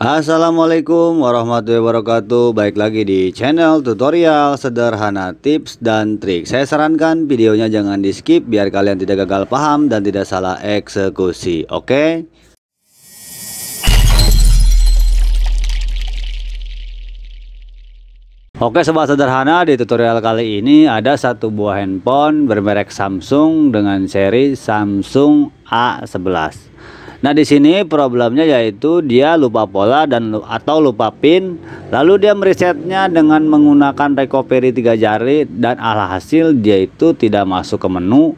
Assalamualaikum warahmatullahi wabarakatuh Baik lagi di channel tutorial sederhana tips dan trik Saya sarankan videonya jangan di skip Biar kalian tidak gagal paham dan tidak salah eksekusi Oke okay? Oke sobat sederhana di tutorial kali ini ada satu buah handphone bermerek Samsung dengan seri Samsung A11 Nah, di sini problemnya yaitu dia lupa pola dan atau lupa pin, lalu dia meresetnya dengan menggunakan recovery tiga jari dan alhasil dia itu tidak masuk ke menu,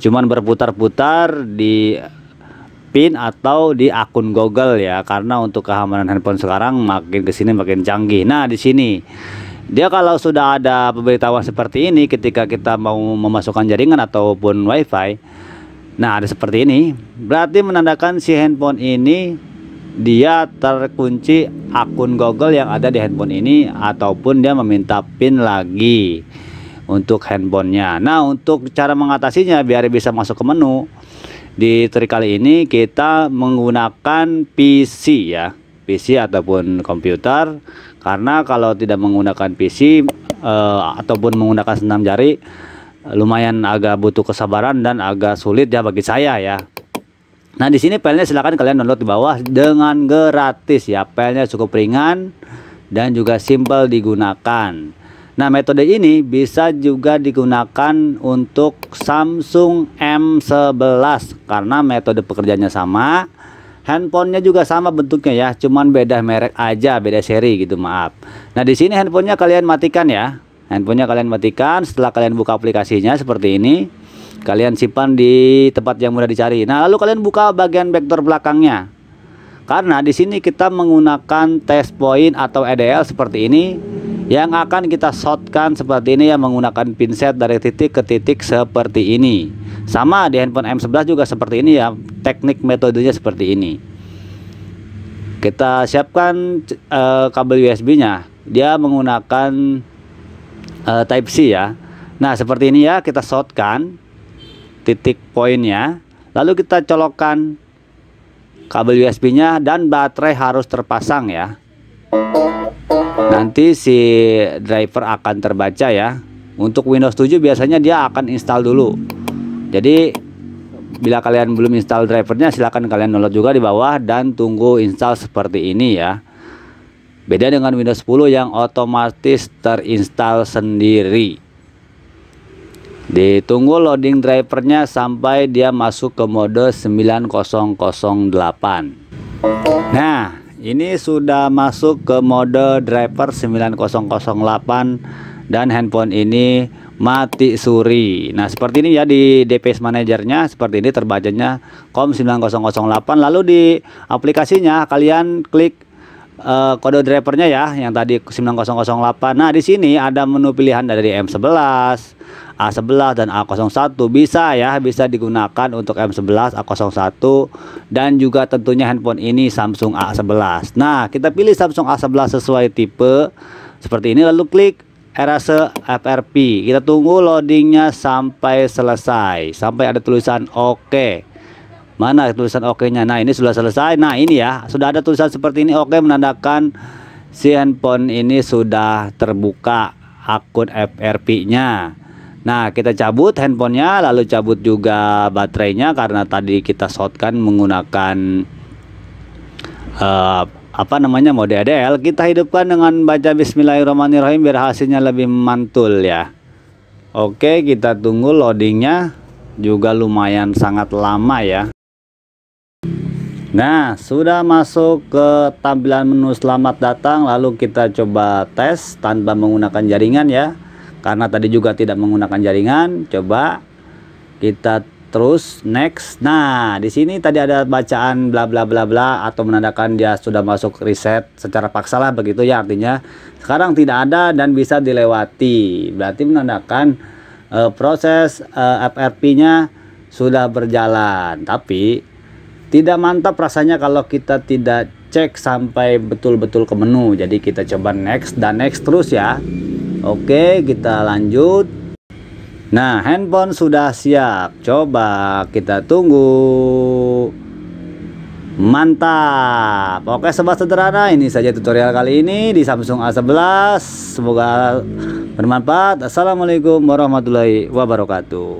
cuman berputar-putar di pin atau di akun Google ya karena untuk keamanan handphone sekarang makin kesini makin canggih. Nah di sini dia kalau sudah ada pemberitahuan seperti ini ketika kita mau memasukkan jaringan ataupun WiFi Nah, ada seperti ini. Berarti menandakan si handphone ini dia terkunci akun Google yang ada di handphone ini ataupun dia meminta PIN lagi untuk handphonenya. Nah, untuk cara mengatasinya biar bisa masuk ke menu di trik kali ini kita menggunakan PC ya. PC ataupun komputer karena kalau tidak menggunakan PC eh, ataupun menggunakan senam jari lumayan agak butuh kesabaran dan agak sulit ya bagi saya ya. Nah di sini filenya silahkan kalian download di bawah dengan gratis ya. Filenya cukup ringan dan juga simple digunakan. Nah metode ini bisa juga digunakan untuk Samsung M11 karena metode pekerjaannya sama. Handphonenya juga sama bentuknya ya, cuman beda merek aja, beda seri gitu maaf. Nah di sini handphonenya kalian matikan ya, handphonenya kalian matikan setelah kalian buka aplikasinya seperti ini kalian simpan di tempat yang mudah dicari nah lalu kalian buka bagian backdoor belakangnya karena di sini kita menggunakan test point atau EDL seperti ini yang akan kita shotkan seperti ini ya menggunakan pinset dari titik ke titik seperti ini sama di handphone M11 juga seperti ini ya teknik metodenya seperti ini kita siapkan uh, kabel USB nya dia menggunakan uh, type C ya Nah seperti ini ya kita shortkan titik poinnya lalu kita colokkan kabel USB nya dan baterai harus terpasang ya nanti si driver akan terbaca ya untuk Windows 7 biasanya dia akan install dulu jadi bila kalian belum install drivernya silahkan kalian download juga di bawah dan tunggu install seperti ini ya Beda dengan Windows 10 yang otomatis terinstall sendiri. Ditunggu loading drivernya sampai dia masuk ke mode 9008. Nah, ini sudah masuk ke mode driver 9008 dan handphone ini mati suri. Nah, seperti ini ya di DPS manajernya seperti ini terbacanya COM 9008 lalu di aplikasinya kalian klik uh, kode drivernya ya yang tadi 9008. Nah, di sini ada menu pilihan dari M11, A11 dan A01 bisa ya, bisa digunakan untuk M11, A01 dan juga tentunya handphone ini Samsung A11. Nah, kita pilih Samsung A11 sesuai tipe seperti ini lalu klik erase FRP. Kita tunggu loadingnya sampai selesai, sampai ada tulisan oke. OK. Mana tulisan oke-nya? Nah, ini sudah selesai. Nah, ini ya, sudah ada tulisan seperti ini oke menandakan si handphone ini sudah terbuka akun FRP-nya. Nah, kita cabut handphonenya, lalu cabut juga baterainya karena tadi kita shotkan menggunakan uh, apa namanya mode ADL. Kita hidupkan dengan baca Bismillahirrahmanirrahim biar hasilnya lebih mantul ya. Oke, kita tunggu loadingnya juga lumayan sangat lama ya. Nah, sudah masuk ke tampilan menu selamat datang, lalu kita coba tes tanpa menggunakan jaringan ya. Karena tadi juga tidak menggunakan jaringan, coba kita terus next. Nah, di sini tadi ada bacaan bla bla bla bla atau menandakan dia sudah masuk reset secara paksa lah begitu ya artinya. Sekarang tidak ada dan bisa dilewati. Berarti menandakan uh, proses uh, eh, FRP-nya sudah berjalan. Tapi tidak mantap rasanya kalau kita tidak cek sampai betul-betul ke menu. Jadi kita coba next dan next terus ya. Oke, kita lanjut. Nah, handphone sudah siap. Coba kita tunggu. Mantap. Oke, sobat sederhana, ini saja tutorial kali ini di Samsung A11. Semoga bermanfaat. Assalamualaikum warahmatullahi wabarakatuh.